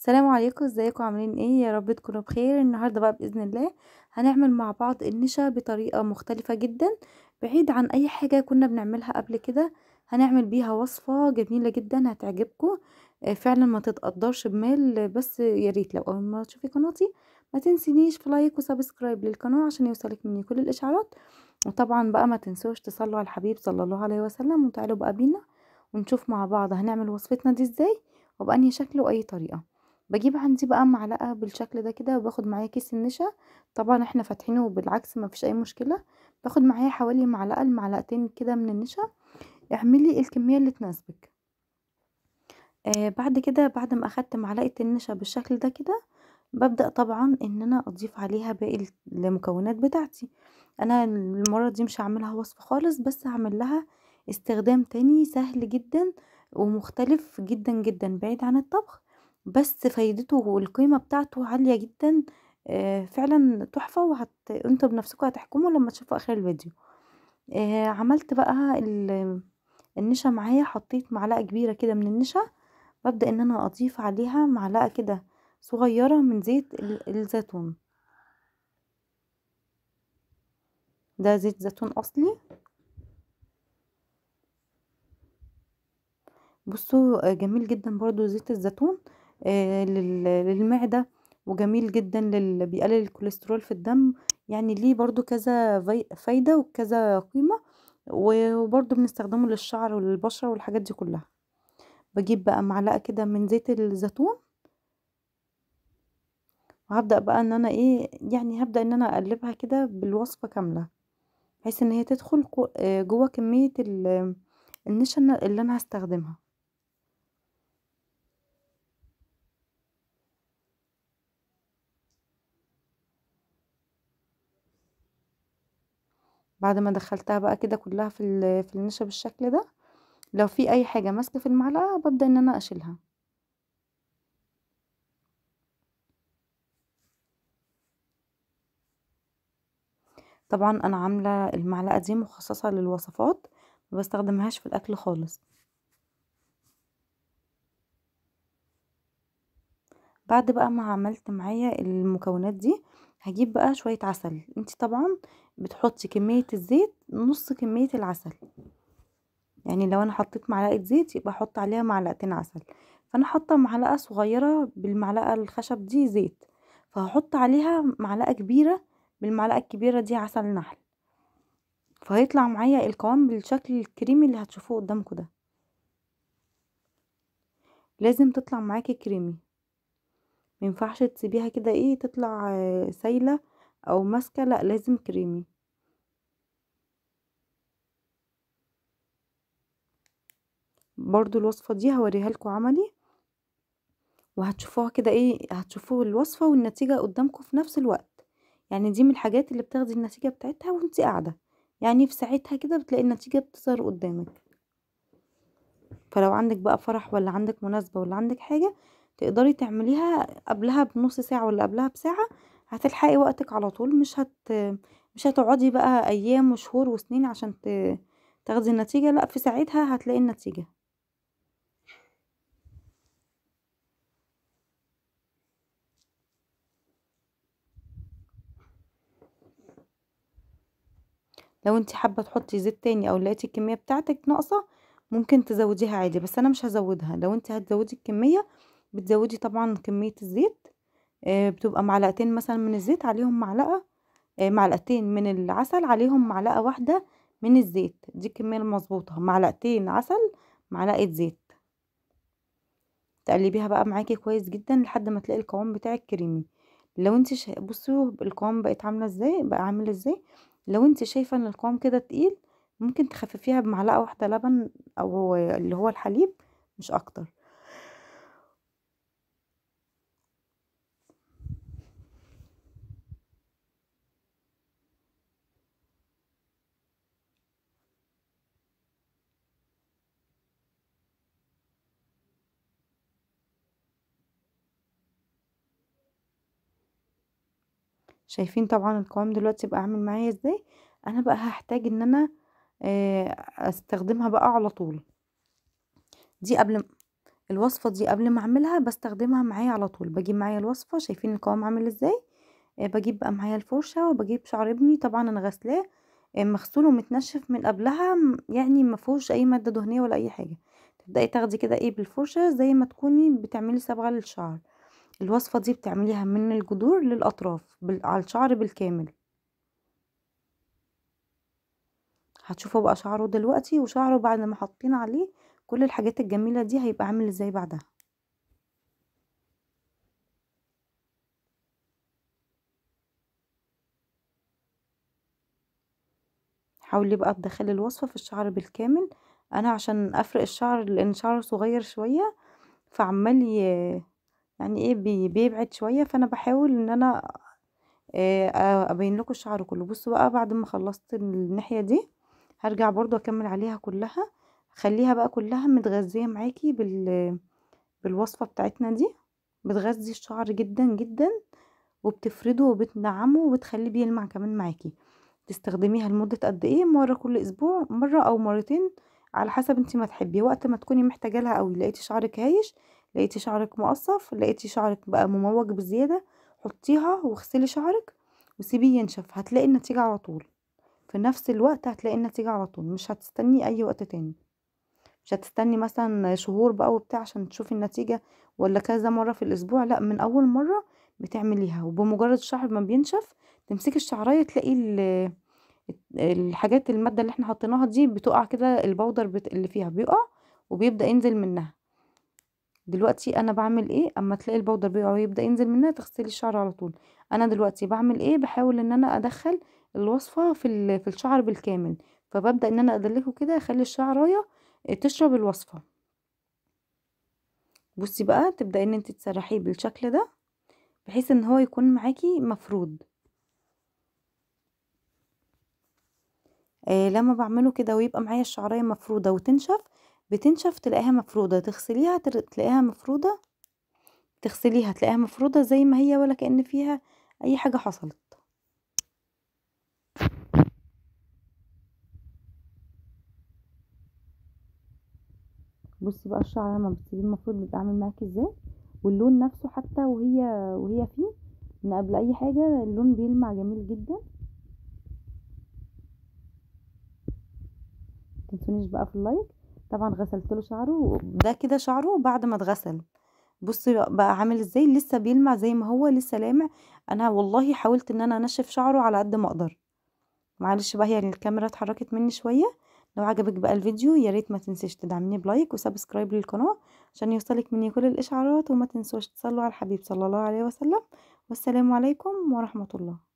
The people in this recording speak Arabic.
السلام عليكم ازيكم عاملين ايه يا رب تكونوا بخير النهارده بقى باذن الله هنعمل مع بعض النشا بطريقه مختلفه جدا بعيد عن اي حاجه كنا بنعملها قبل كده هنعمل بيها وصفه جميله جدا هتعجبكم آه، فعلا ما تتقدرش بمال بس يا ريت لو اول مره تشوفي قناتي ما تنسينيش في لايك وسبسكرايب للقناه عشان يوصلك مني كل الاشعارات وطبعا بقى ما تنسوش تصلوا على الحبيب صلى الله عليه وسلم وتعالوا بقى بينا ونشوف مع بعض هنعمل وصفتنا دي ازاي وبأنهي شكل واي طريقه بجيب عندي بقى معلقة بالشكل ده كده وباخد معايا كيس النشا طبعا احنا فاتحينه بالعكس ما فيش اي مشكلة باخد معايا حوالي معلقة لمعلقتين كده من النشا اعملي الكمية اللي تناسبك آه بعد كده بعد ما اخدت معلقة النشا بالشكل ده كده ببدأ طبعا ان انا اضيف عليها باقي المكونات بتاعتي انا المرة دي مش هعملها وصفة خالص بس هعمل لها استخدام تاني سهل جدا ومختلف جدا جدا بعيد عن الطبخ بس فايدته والقيمة بتاعته عالية جدا آه، فعلا تحفة وهت... انتوا بنفسكم هتحكموا لما تشوفوا اخر الفيديو آه، عملت بقى النشا معايا حطيت معلقة كبيرة كده من النشا ببدأ ان انا اضيف عليها معلقة كده صغيرة من زيت الزيتون ده زيت زيتون اصلي بصوا آه، جميل جدا برضو زيت الزيتون آه، للمعدة وجميل جدا لل... بيقلل الكوليسترول في الدم يعني ليه برضو كذا فايدة وكذا قيمة وبرضو بنستخدمه للشعر والبشرة والحاجات دي كلها بجيب بقى معلقة كده من زيت الزيتون وهبدأ بقى ان انا ايه يعني هبدأ ان انا اقلبها كده بالوصفة كاملة بحيث ان هي تدخل آه، جوه كمية النشا اللي انا هستخدمها بعد ما دخلتها بقى كده كلها في في النشا بالشكل ده لو في اي حاجه ماسكه في المعلقه ببدا ان انا اشيلها طبعا انا عامله المعلقه دي مخصصه للوصفات ما بستخدمهاش في الاكل خالص بعد بقى ما عملت معايا المكونات دي هجيب بقى شوية عسل انت طبعا بتحطي كمية الزيت نص كمية العسل يعني لو انا حطيت معلقة زيت يبقى احط عليها معلقتين عسل فانا حاطة معلقة صغيرة بالمعلقة الخشب دي زيت فهحط عليها معلقة كبيرة بالمعلقة الكبيرة دي عسل نحل فهيطلع معايا القوام بالشكل الكريمي اللي هتشوفوه قدامكم ده لازم تطلع معاكي كريمي مينفعش تسيبيها كده ايه تطلع سايله او ماسكه لا لازم كريمي برضو الوصفه دي هوريها لكم عملي وهتشوفوها كده ايه هتشوفوا الوصفه والنتيجه قدامكم في نفس الوقت يعني دي من الحاجات اللي بتاخدي النتيجه بتاعتها وانت قاعده يعني في ساعتها كده بتلاقي النتيجه بتظهر قدامك فلو عندك بقى فرح ولا عندك مناسبه ولا عندك حاجه تقدري تعمليها قبلها بنص ساعة ولا قبلها بساعة هتلحقي وقتك على طول مش هت مش هتقعدي بقى ايام وشهور وسنين عشان ت... تاخدي النتيجة لا في ساعتها هتلاقي النتيجة لو انت حابة تحطي زيت تاني او لقيتي الكمية بتاعتك ناقصة ممكن تزوديها عادي بس انا مش هزودها لو انت هتزودي الكمية بتزودي طبعا كمية الزيت آه، بتبقى معلقتين مثلا من الزيت عليهم معلقة آه، معلقتين من العسل عليهم معلقة واحدة من الزيت دي الكمية المظبوطة معلقتين عسل معلقة زيت تقلبيها بقى معاكي كويس جدا لحد ما تلاقي القوام بتاعك كريمي لو انت شا... بصوا القوام بقت عامله ازاي بقى عاملة ازاي لو انت شايفه ان القوام كده تقيل ممكن تخففيها بمعلقه واحده لبن او اللي هو الحليب مش اكتر شايفين طبعا القوام دلوقتي بقى عامل معايا ازاي انا بقى هحتاج ان انا آه، استخدمها بقى على طول دي قبل الوصفة دي قبل ما اعملها بستخدمها معايا على طول بجيب معايا الوصفة شايفين القوام عامل ازاي آه، بجيب بقى معايا الفرشة وبجيب شعر ابني طبعا انا غسلاه آه، مغسول ومتنشف من قبلها يعني ما فيهوش اي مادة دهنية ولا اي حاجة تبدأي تاخدي كده ايه بالفرشة زي ما تكوني بتعملي صبغة للشعر الوصفة دي بتعمليها من الجذور للأطراف على الشعر بالكامل هتشوفوا بقى شعره دلوقتي وشعره بعد ما حاطين عليه كل الحاجات الجميلة دي هيبقى عامل ازاي بعدها حاولي بقى تدخلي الوصفة في الشعر بالكامل انا عشان افرق الشعر لان شعره صغير شوية فعمال يعني ايه بي بيبعد شوية فانا بحاول ان انا ابين لكم الشعر كله بصوا بقى بعد ما خلصت الناحية دي هرجع برضو اكمل عليها كلها خليها بقى كلها متغذية معاكي بال بالوصفة بتاعتنا دي بتغذي الشعر جدا جدا وبتفرده وبتنعمه وبتخليه بيلمع كمان معاكي تستخدميها لمدة قد ايه مرة كل اسبوع مرة او مرتين على حسب انت ما تحبي وقت ما تكوني محتاجة لها قوي لقيتي شعرك هايش لقيتي شعرك مقصف لقيتي شعرك بقى مموج بزياده حطيها واغسلي شعرك وسيبيه ينشف هتلاقي النتيجه على طول في نفس الوقت هتلاقي النتيجه على طول مش هتستني اي وقت تاني مش هتستني مثلا شهور بقى وبتاع عشان تشوفي النتيجه ولا كذا مره في الاسبوع لا من اول مره بتعمليها وبمجرد الشعر ما بينشف تمسكي الشعرايه تلاقي الحاجات الماده اللي احنا حطيناها دي بتقع كده البودر اللي فيها بيقع وبيبدا ينزل منها دلوقتي انا بعمل ايه اما تلاقي البودر بيقع ويبدا ينزل منها تغسلي الشعر على طول انا دلوقتي بعمل ايه بحاول ان انا ادخل الوصفه في في الشعر بالكامل فببدا ان انا ادلكه كده اخلي الشعرايه تشرب الوصفه بصي بقى تبداي ان انت تسرحيه بالشكل ده بحيث ان هو يكون معاكي مفرود آه لما بعمله كده ويبقى معايا الشعرايه مفروده وتنشف بتنشف تلاقيها مفرودة تغسليها تلاقيها مفرودة تغسليها تلاقيها مفرودة زي ما هي ولا كأن فيها أي حاجة حصلت بصي بقى الشعر لما بتسيبيه المفروض بيبقى عامل معاكي ازاي واللون نفسه حتى وهي وهي فيه من قبل اي حاجة اللون بيلمع جميل جدا متنسونيش بقى في اللايك طبعا غسلت له شعره ده كده شعره بعد ما اتغسل بصي بقى عامل ازاي لسه بيلمع زي ما هو لسه لامع انا والله حاولت ان انا انشف شعره على قد ما اقدر معلش بقى يعني الكاميرا اتحركت مني شويه لو عجبك بقى الفيديو يا ريت ما تنسيش تدعمني بلايك وسبسكرايب للقناه عشان يوصلك مني كل الاشعارات وما تنسوش تصلوا على الحبيب صلى الله عليه وسلم والسلام عليكم ورحمه الله